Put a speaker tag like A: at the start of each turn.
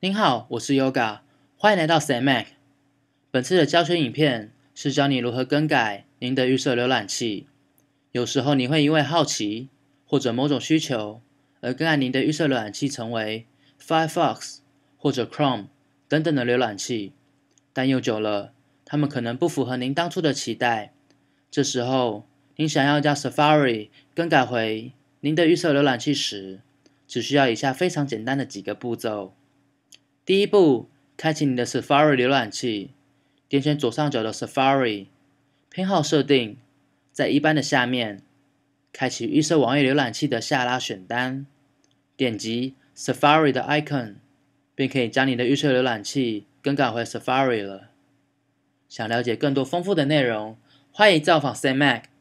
A: 您好，我是 Yoga，欢迎来到 Samac。本次的教学影片是教你如何更改您的预设浏览器。有时候你会因为好奇或者某种需求而更改您的预设浏览器，成为 Firefox 或者 Chrome 等等的浏览器。但用久了，他们可能不符合您当初的期待。这时候，您想要将 Safari 更改回您的预设浏览器时，只需要以下非常简单的几个步骤：第一步，开启你的 Safari 浏览器，点选左上角的 Safari 偏好设定，在一般的下面，开启预设网页浏览器的下拉选单，点击 Safari 的 icon，便可以将你的预设浏览器更改回 Safari 了。想了解更多丰富的内容，
B: 欢迎造访 C-Mac。